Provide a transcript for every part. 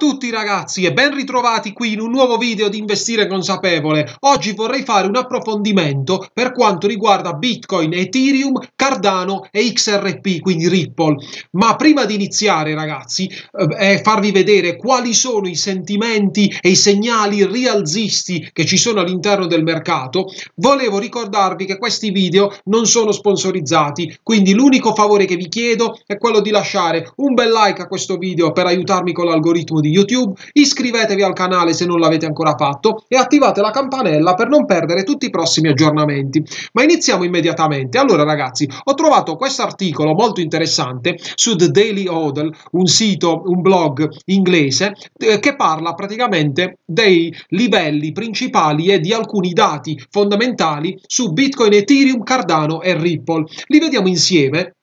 tutti ragazzi e ben ritrovati qui in un nuovo video di Investire Consapevole. Oggi vorrei fare un approfondimento per quanto riguarda Bitcoin, Ethereum, Cardano e XRP, quindi Ripple. Ma prima di iniziare ragazzi e eh, eh, farvi vedere quali sono i sentimenti e i segnali rialzisti che ci sono all'interno del mercato, volevo ricordarvi che questi video non sono sponsorizzati, quindi l'unico favore che vi chiedo è quello di lasciare un bel like a questo video per aiutarmi con l'algoritmo di YouTube, iscrivetevi al canale se non l'avete ancora fatto e attivate la campanella per non perdere tutti i prossimi aggiornamenti. Ma iniziamo immediatamente. Allora ragazzi, ho trovato questo articolo molto interessante su The Daily Hodel, un sito, un blog inglese eh, che parla praticamente dei livelli principali e di alcuni dati fondamentali su Bitcoin, Ethereum, Cardano e Ripple. Li vediamo insieme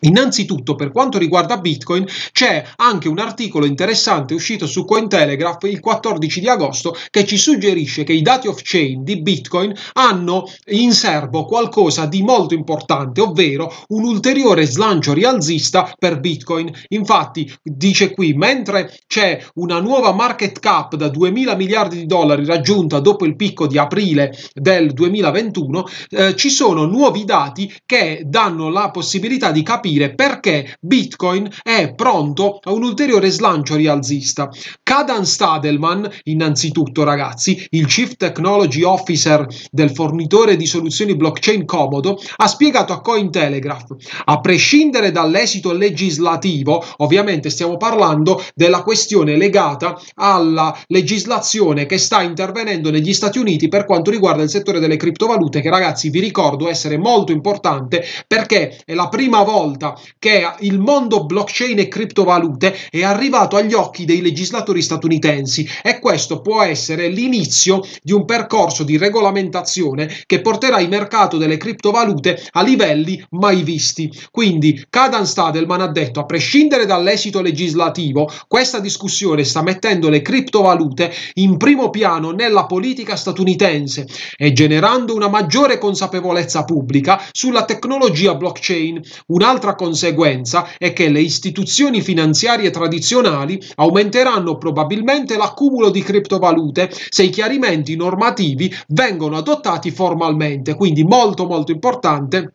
Innanzitutto, per quanto riguarda Bitcoin, c'è anche un articolo interessante uscito su Cointelegraph il 14 di agosto che ci suggerisce che i dati off-chain di Bitcoin hanno in serbo qualcosa di molto importante, ovvero un ulteriore slancio rialzista per Bitcoin. Infatti, dice qui, mentre c'è una nuova market cap da 2000 miliardi di dollari raggiunta dopo il picco di aprile del 2021, eh, ci sono nuovi dati che danno la possibilità di capire capire perché Bitcoin è pronto a un ulteriore slancio rialzista. Kadan Stadelman, innanzitutto ragazzi, il Chief Technology Officer del fornitore di soluzioni blockchain Comodo, ha spiegato a Cointelegraph, a prescindere dall'esito legislativo, ovviamente stiamo parlando della questione legata alla legislazione che sta intervenendo negli Stati Uniti per quanto riguarda il settore delle criptovalute, che ragazzi vi ricordo essere molto importante perché è la prima volta ribalta che il mondo blockchain e criptovalute è arrivato agli occhi dei legislatori statunitensi e questo può essere l'inizio di un percorso di regolamentazione che porterà il mercato delle criptovalute a livelli mai visti. Quindi Kadan Stadelman ha detto, a prescindere dall'esito legislativo, questa discussione sta mettendo le criptovalute in primo piano nella politica statunitense e generando una maggiore consapevolezza pubblica sulla tecnologia blockchain. Un'altra Un'altra conseguenza è che le istituzioni finanziarie tradizionali aumenteranno probabilmente l'accumulo di criptovalute se i chiarimenti normativi vengono adottati formalmente, quindi molto molto importante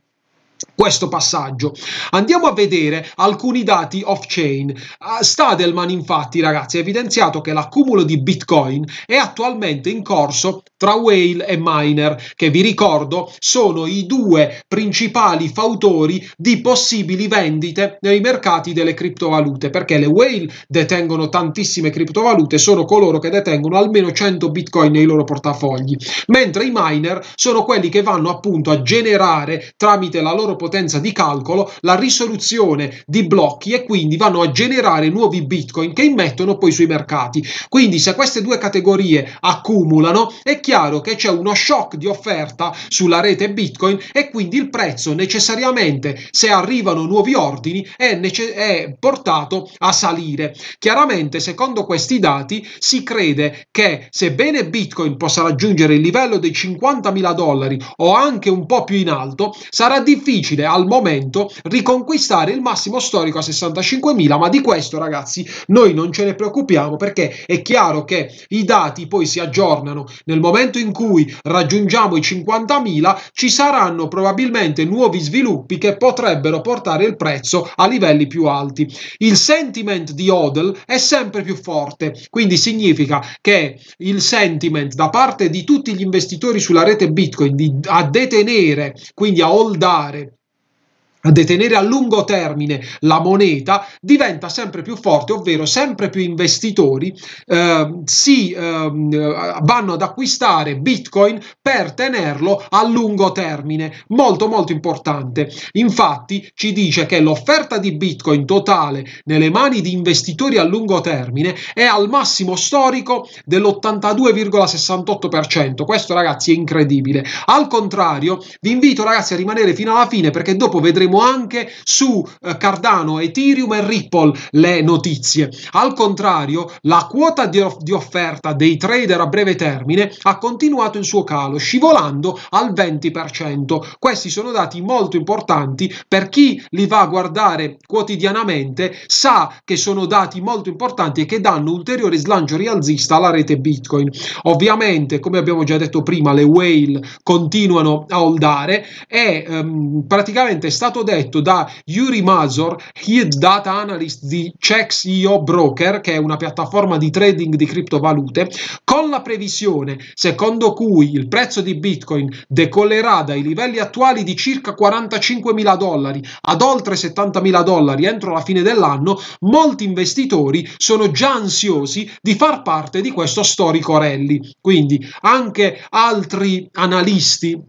questo passaggio. Andiamo a vedere alcuni dati off-chain. Ah, Stadelman, infatti, ragazzi, ha evidenziato che l'accumulo di Bitcoin è attualmente in corso tra Whale e Miner, che vi ricordo sono i due principali fautori di possibili vendite nei mercati delle criptovalute, perché le Whale detengono tantissime criptovalute, sono coloro che detengono almeno 100 Bitcoin nei loro portafogli, mentre i miner sono quelli che vanno appunto a generare tramite la loro loro potenza di calcolo la risoluzione di blocchi e quindi vanno a generare nuovi bitcoin che immettono poi sui mercati. Quindi se queste due categorie accumulano è chiaro che c'è uno shock di offerta sulla rete bitcoin e quindi il prezzo necessariamente se arrivano nuovi ordini è, nece- è portato a salire. Chiaramente secondo questi dati si crede che sebbene bitcoin possa raggiungere il livello dei 50.000 dollari o anche un po' più in alto sarà difficile difficile al momento riconquistare il massimo storico a 65.000, ma di questo ragazzi noi non ce ne preoccupiamo perché è chiaro che i dati poi si aggiornano. Nel momento in cui raggiungiamo i 50.000 ci saranno probabilmente nuovi sviluppi che potrebbero portare il prezzo a livelli più alti. Il sentiment di Odell è sempre più forte, quindi significa che il sentiment da parte di tutti gli investitori sulla rete Bitcoin di, a detenere, quindi a holdare a detenere a lungo termine la moneta diventa sempre più forte, ovvero sempre più investitori eh, si eh, vanno ad acquistare Bitcoin per tenerlo a lungo termine, molto molto importante. Infatti ci dice che l'offerta di Bitcoin totale nelle mani di investitori a lungo termine è al massimo storico dell'82,68%. Questo ragazzi è incredibile. Al contrario, vi invito ragazzi a rimanere fino alla fine perché dopo vedremo avremo anche su eh, Cardano, Ethereum e Ripple le notizie. Al contrario, la quota di, off di offerta dei trader a breve termine ha continuato il suo calo, scivolando al 20%. Questi sono dati molto importanti per chi li va a guardare quotidianamente, sa che sono dati molto importanti e che danno ulteriore slancio rialzista alla rete Bitcoin. Ovviamente, come abbiamo già detto prima, le whale continuano a holdare e ehm, praticamente è stato stato detto da Yuri Mazur, Head Data Analyst di ChecksIO Broker, che è una piattaforma di trading di criptovalute, con la previsione secondo cui il prezzo di Bitcoin decollerà dai livelli attuali di circa 45 mila dollari ad oltre 70 mila dollari entro la fine dell'anno, molti investitori sono già ansiosi di far parte di questo storico rally. Quindi anche altri analisti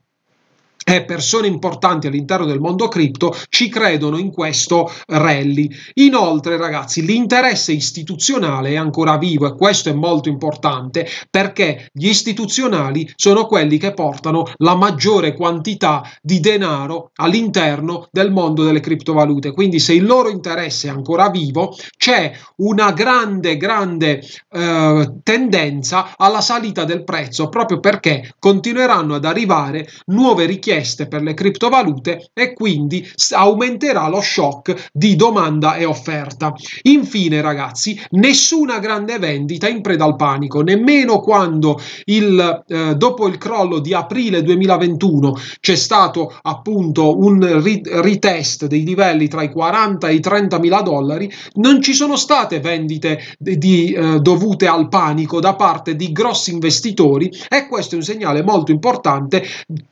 e persone importanti all'interno del mondo cripto ci credono in questo rally. Inoltre, ragazzi, l'interesse istituzionale è ancora vivo e questo è molto importante perché gli istituzionali sono quelli che portano la maggiore quantità di denaro all'interno del mondo delle criptovalute. Quindi, se il loro interesse è ancora vivo, c'è una grande, grande eh, tendenza alla salita del prezzo proprio perché continueranno ad arrivare nuove richieste richieste per le criptovalute e quindi aumenterà lo shock di domanda e offerta. Infine, ragazzi, nessuna grande vendita in preda al panico, nemmeno quando il, eh, dopo il crollo di aprile 2021 c'è stato appunto un ri- retest dei livelli tra i 40 e i 30 mila dollari, non ci sono state vendite di, di, eh, dovute al panico da parte di grossi investitori e questo è un segnale molto importante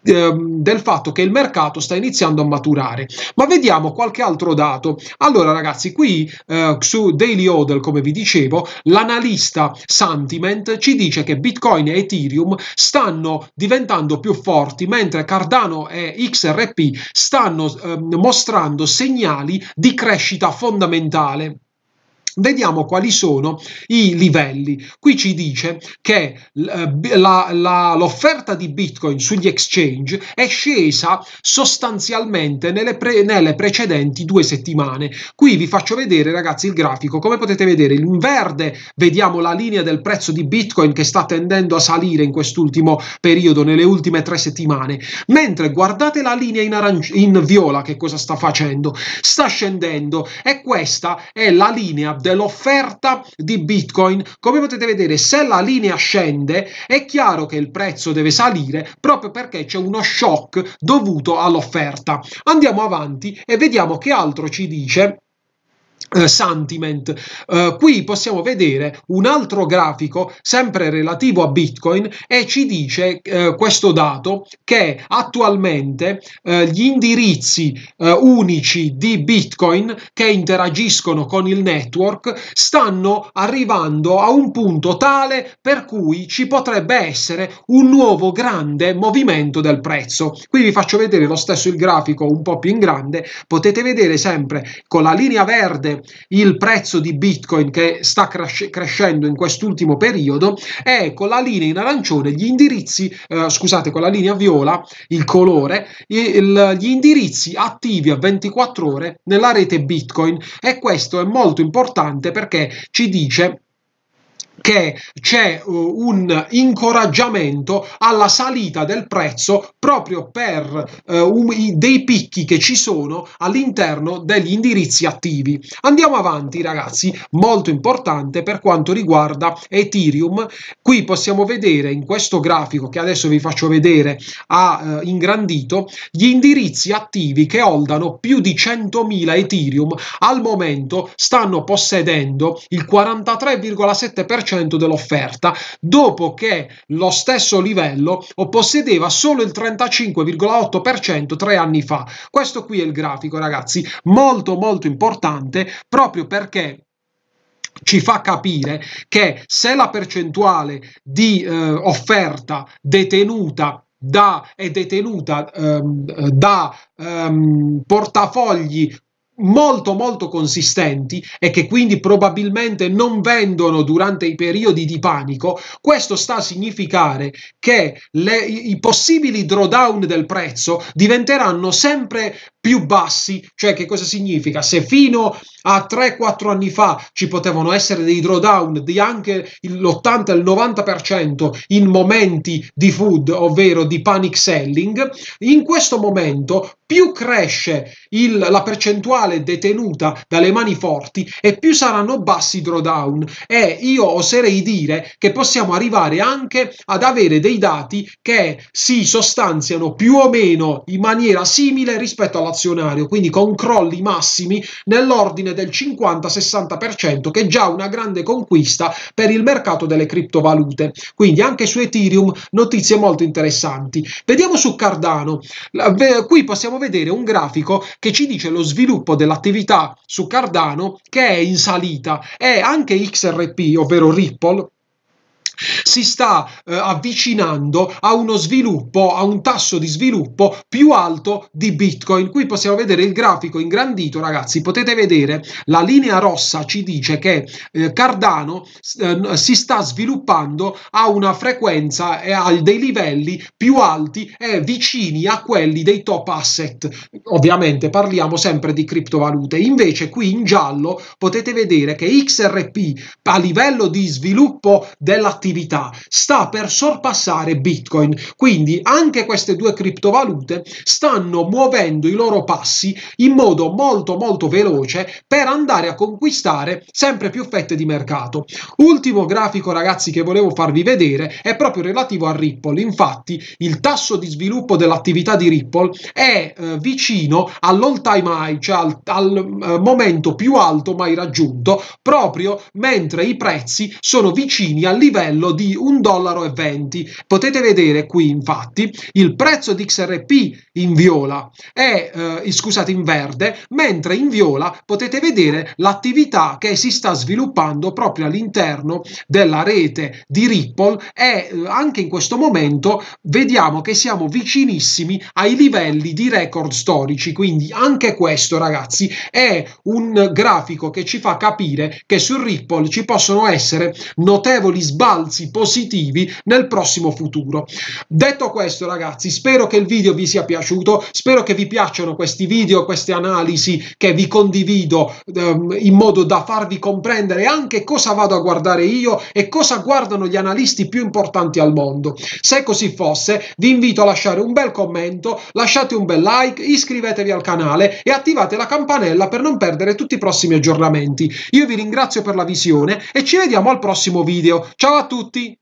eh, del fatto che il mercato sta iniziando a maturare. Ma vediamo qualche altro dato. Allora ragazzi, qui eh, su Daily Odell, come vi dicevo, l'analista Sentiment ci dice che Bitcoin e Ethereum stanno diventando più forti, mentre Cardano e XRP stanno eh, mostrando segnali di crescita fondamentale vediamo quali sono i livelli. Qui ci dice che eh, l'offerta di Bitcoin sugli exchange è scesa sostanzialmente nelle, pre, nelle precedenti due settimane. Qui vi faccio vedere, ragazzi, il grafico. Come potete vedere, in verde vediamo la linea del prezzo di Bitcoin che sta tendendo a salire in quest'ultimo periodo, nelle ultime tre settimane, mentre guardate la linea in, arancio, in viola che cosa sta facendo? Sta scendendo e questa è la linea del dell'offerta di Bitcoin, come potete vedere, se la linea scende, è chiaro che il prezzo deve salire proprio perché c'è uno shock dovuto all'offerta. Andiamo avanti e vediamo che altro ci dice eh, sentiment. Uh, qui possiamo vedere un altro grafico sempre relativo a Bitcoin e ci dice uh, questo dato che attualmente gli indirizzi unici di Bitcoin che interagiscono con il network stanno arrivando a un punto tale per cui ci potrebbe essere un nuovo grande movimento del prezzo. Qui vi faccio vedere lo stesso il grafico un po' più in grande, potete vedere sempre con la linea verde il prezzo di Bitcoin che sta cresce- crescendo in quest'ultimo periodo è con la linea in arancione gli indirizzi, eh, scusate, con la linea viola, il colore, il, gli indirizzi attivi a 24 ore nella rete Bitcoin e questo è molto importante perché ci dice che c'è uh, un incoraggiamento alla salita del prezzo proprio per uh, um, dei picchi che ci sono all'interno degli indirizzi attivi. Andiamo avanti ragazzi, molto importante per quanto riguarda Ethereum. Qui possiamo vedere in questo grafico che adesso vi faccio vedere a uh, ingrandito gli indirizzi attivi che holdano più di 100.000 Ethereum al momento stanno possedendo il 43,7% 30% dell'offerta, dopo che lo stesso livello possedeva solo il 35,8% tre anni fa. Questo qui è il grafico, ragazzi, molto molto importante proprio perché ci fa capire che se la percentuale di eh, offerta detenuta da, è detenuta ehm, da ehm, portafogli molto molto consistenti e che quindi probabilmente non vendono durante i periodi di panico, questo sta a significare che le, i possibili drawdown del prezzo diventeranno sempre più bassi, cioè che cosa significa? Se fino a 3-4 anni fa ci potevano essere dei drawdown di anche l'80 90% in momenti di food, ovvero di panic selling, in questo momento più cresce il, la percentuale detenuta dalle mani forti e più saranno bassi i drawdown e io oserei dire che possiamo arrivare anche ad avere dei dati che si sostanziano più o meno in maniera simile rispetto alla inflazionario, quindi con crolli massimi nell'ordine del 50-60%, che è già una grande conquista per il mercato delle criptovalute. Quindi anche su Ethereum notizie molto interessanti. Vediamo su Cardano. Qui possiamo vedere un grafico che ci dice lo sviluppo dell'attività su Cardano che è in salita e anche XRP, ovvero Ripple, si sta eh, avvicinando a uno sviluppo, a un tasso di sviluppo più alto di Bitcoin. Qui possiamo vedere il grafico ingrandito, ragazzi, potete vedere la linea rossa ci dice che eh, Cardano eh, si sta sviluppando a una frequenza e a dei livelli più alti e vicini a quelli dei top asset. Ovviamente parliamo sempre di criptovalute. Invece qui in giallo potete vedere che XRP a livello di sviluppo dell'attività attività sta per sorpassare Bitcoin. Quindi anche queste due criptovalute stanno muovendo i loro passi in modo molto molto veloce per andare a conquistare sempre più fette di mercato. Ultimo grafico ragazzi che volevo farvi vedere è proprio relativo a Ripple. Infatti il tasso di sviluppo dell'attività di Ripple è eh, vicino all'all time high, cioè al, al eh, momento più alto mai raggiunto, proprio mentre i prezzi sono vicini al livello livello di 1,20 dollaro. Potete vedere qui infatti il prezzo di XRP in viola è, eh, scusate, in verde, mentre in viola potete vedere l'attività che si sta sviluppando proprio all'interno della rete di Ripple e eh, anche in questo momento vediamo che siamo vicinissimi ai livelli di record storici, quindi anche questo ragazzi è un grafico che ci fa capire che su Ripple ci possono essere notevoli sbalzi anzi positivi nel prossimo futuro. Detto questo ragazzi, spero che il video vi sia piaciuto, spero che vi piacciono questi video, queste analisi che vi condivido ehm, in modo da farvi comprendere anche cosa vado a guardare io e cosa guardano gli analisti più importanti al mondo. Se così fosse, vi invito a lasciare un bel commento, lasciate un bel like, iscrivetevi al canale e attivate la campanella per non perdere tutti i prossimi aggiornamenti. Io vi ringrazio per la visione e ci vediamo al prossimo video. Ciao a tutti! tutti!